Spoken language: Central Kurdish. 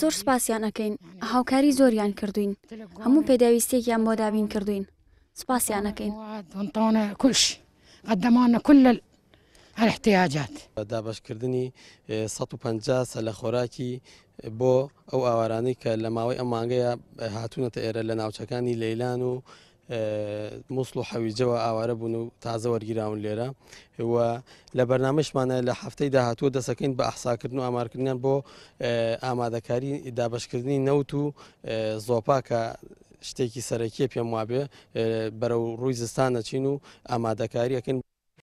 زۆر سپاسیان ئەەکەین هاوکاری زۆریان کردوین هەموو پێداویستێکیان بۆ دابین کردوین سپاسیان ئەەکەین کوش قدەمانە کل هەرحتیاجات دابشکردنی 150 سە لە خۆراکی بۆ ئەو ئاوارانەی کە لە ماوەی ئەمانگەیە هاتوونەتە ئێرە لە ناوچەکانی لەیلان و مووسڵ و حەویجەوە ئاوارە بوون و تازە وەرگیراون لێرە و لە بەرنمەشمانە لە هەفتەی داهاتوە دەسەکەین بە ئەحساکردن و ئامارکردیان بۆ ئامادەکاری دابشکردنی نەوت و زۆپاکە شتێکی سەرەکیە پێم وابێ بەرەو ڕووی زستانە چین و ئامادەکاریەکەن